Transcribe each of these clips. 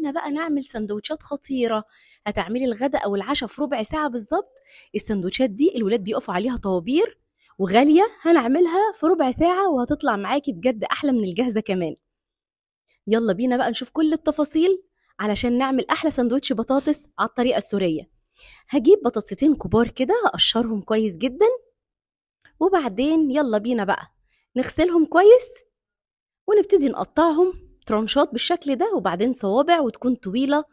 بدأنا بقى نعمل سندوتشات خطيرة هتعملي الغداء أو العشاء في ربع ساعة بالظبط السندوتشات دي الولاد بيقفوا عليها طوابير وغالية هنعملها في ربع ساعة وهتطلع معاكي بجد أحلى من الجاهزة كمان يلا بينا بقى نشوف كل التفاصيل علشان نعمل أحلى سندوتش بطاطس على الطريقة السورية هجيب بطاطستين كبار كده هقشرهم كويس جدا وبعدين يلا بينا بقى نغسلهم كويس ونبتدي نقطعهم ترانشات بالشكل ده وبعدين صوابع وتكون طويلة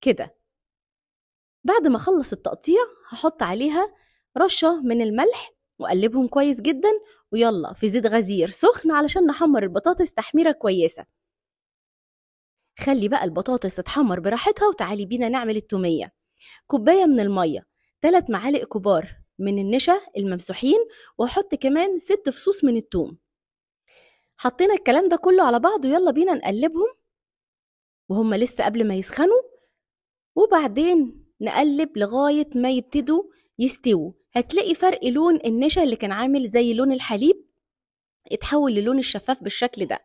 كده بعد ما أخلص التقطيع هحط عليها رشة من الملح وأقلبهم كويس جدا ويلا في زيت غزير سخن علشان نحمر البطاطس تحميرة كويسة خلي بقى البطاطس تتحمر براحتها وتعالي بينا نعمل التومية كوباية من المية تلات معالق كبار من النشا الممسوحين وأحط كمان ست فصوص من التوم حطينا الكلام ده كله على بعضه يلا بينا نقلبهم وهم لسه قبل ما يسخنوا وبعدين نقلب لغاية ما يبتدوا يستووا هتلاقي فرق لون النشا اللي كان عامل زي لون الحليب اتحول للون الشفاف بالشكل ده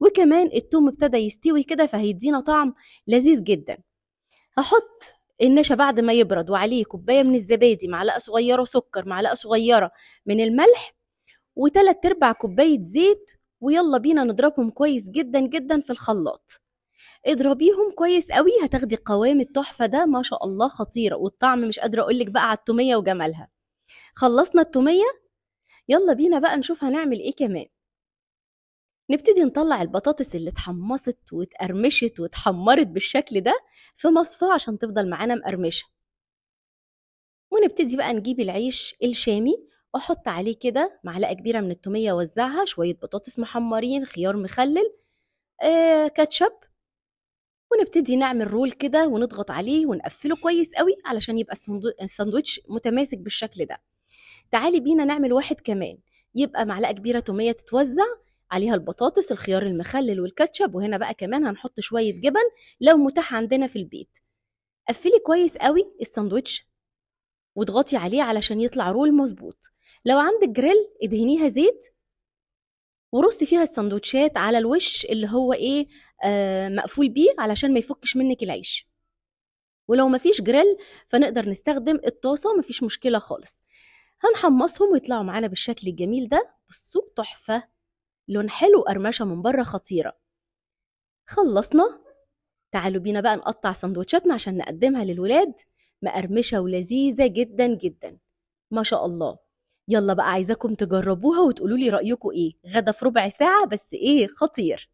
وكمان التوم ابتدى يستوي كده فهيدينا طعم لذيذ جدا هحط النشا بعد ما يبرد وعليه كوباية من الزبادي معلقة صغيرة سكر معلقة صغيرة من الملح وتلات ارباع كوباية زيت ويلا بينا نضربهم كويس جدا جدا في الخلاط اضربيهم كويس قوي هتاخدي قوام التحفه ده ما شاء الله خطيره والطعم مش قادره اقولك بقى على التوميه وجمالها خلصنا التوميه يلا بينا بقى نشوف هنعمل ايه كمان نبتدي نطلع البطاطس اللي اتحمصت واتقرمشت واتحمرت بالشكل ده في مصفى عشان تفضل معانا مقرمشه ونبتدي بقى نجيب العيش الشامي احط عليه كده معلقه كبيره من التوميه اوزعها شويه بطاطس محمرين خيار مخلل آه، كاتشب ونبتدي نعمل رول كده ونضغط عليه ونقفله كويس قوي علشان يبقى الساندوتش متماسك بالشكل ده تعالي بينا نعمل واحد كمان يبقى معلقه كبيره توميه تتوزع عليها البطاطس الخيار المخلل والكاتشب وهنا بقى كمان هنحط شويه جبن لو متاح عندنا في البيت قفلي كويس قوي الساندوتش واضغطي عليه علشان يطلع رول مظبوط لو عندك جريل ادهنيها زيت ورصي فيها السندوتشات على الوش اللي هو ايه آه مقفول بيه علشان ما يفكش منك العيش ولو مفيش جريل فنقدر نستخدم الطاسه مفيش مشكله خالص هنحمصهم ويطلعوا معانا بالشكل الجميل ده بصوا تحفه لون حلو قرمشه من بره خطيره خلصنا تعالوا بينا بقى نقطع سندوتشاتنا عشان نقدمها للولاد مقرمشة ولذيذة جدا جدا ما شاء الله يلا بقى عايزاكم تجربوها وتقولولي رأيكم ايه غدا في ربع ساعة بس ايه خطير